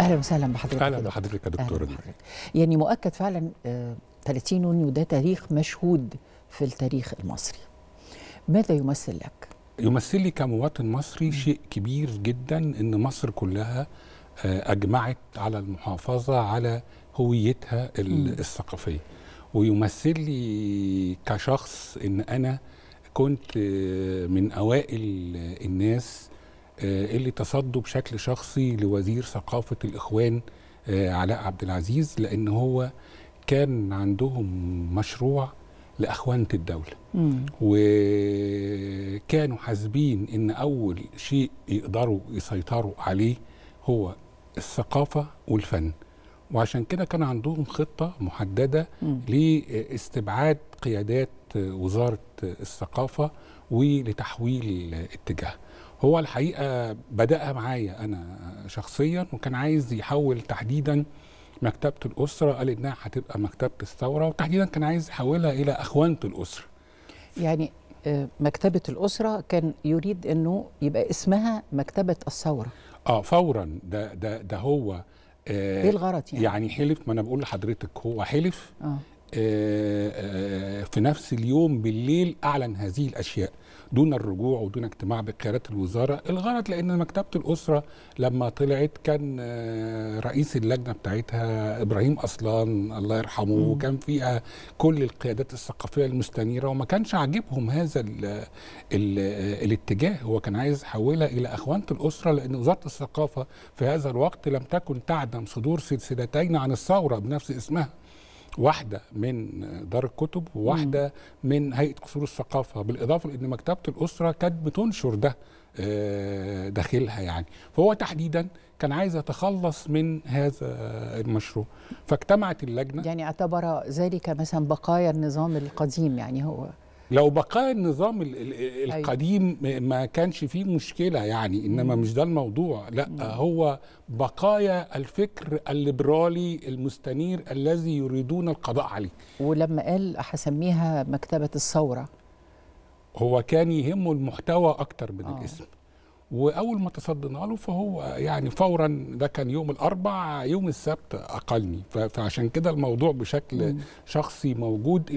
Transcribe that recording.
اهلا وسهلا بحضرتك اهلا بحضرتك يا دكتور يعني مؤكد فعلا 30 آه، يونيو ده تاريخ مشهود في التاريخ المصري ماذا يمثل لك؟ يمثل لي كمواطن مصري شيء كبير جدا ان مصر كلها آه، اجمعت على المحافظه على هويتها الثقافيه ويمثل لي كشخص ان انا كنت آه، من اوائل الناس آه، اللي تصدوا بشكل شخصي لوزير ثقافه الاخوان آه، علاء عبد العزيز لان هو كان عندهم مشروع لأخوانة الدولة مم. وكانوا حاسبين إن أول شيء يقدروا يسيطروا عليه هو الثقافة والفن وعشان كده كان عندهم خطة محددة مم. لاستبعاد قيادات وزارة الثقافة ولتحويل اتجاه هو الحقيقه بداها معايا انا شخصيا وكان عايز يحول تحديدا مكتبه الاسره قال انها هتبقى مكتبه الثوره وتحديدا كان عايز يحولها الى اخوانه الاسره يعني آه، مكتبه الاسره كان يريد انه يبقى اسمها مكتبه الثوره اه فورا ده ده ده هو آه، ايه الغرض يعني؟ يعني حلف ما انا بقول لحضرتك هو حلف آه. آه، آه، في نفس اليوم بالليل اعلن هذه الاشياء دون الرجوع ودون اجتماع بقيادات الوزاره الغرض لان مكتبه الاسره لما طلعت كان آه، رئيس اللجنه بتاعتها ابراهيم اصلان الله يرحمه وكان فيها كل القيادات الثقافيه المستنيره وما كانش عاجبهم هذا الـ الـ الاتجاه هو كان عايز يحولها الى اخوانه الاسره لان وزاره الثقافه في هذا الوقت لم تكن تعدم صدور سلسلتين عن الثوره بنفس اسمها واحده من دار الكتب وواحده من هيئه قصور الثقافه بالاضافه لان مكتبه الاسره كانت بتنشر ده آه، داخلها يعني فهو تحديدا كان عايز يتخلص من هذا المشروع فاجتمعت اللجنه يعني اعتبر ذلك مثلا بقايا النظام القديم يعني هو لو بقى النظام أيوه. القديم ما كانش فيه مشكله يعني انما مش ده الموضوع لا هو بقايا الفكر الليبرالي المستنير الذي يريدون القضاء عليه ولما قال هسميها مكتبه الثوره هو كان يهمه المحتوى اكتر من آه. الاسم واول ما تصدنا له فهو يعني فورا ده كان يوم الاربع يوم السبت اقلني فعشان كده الموضوع بشكل شخصي موجود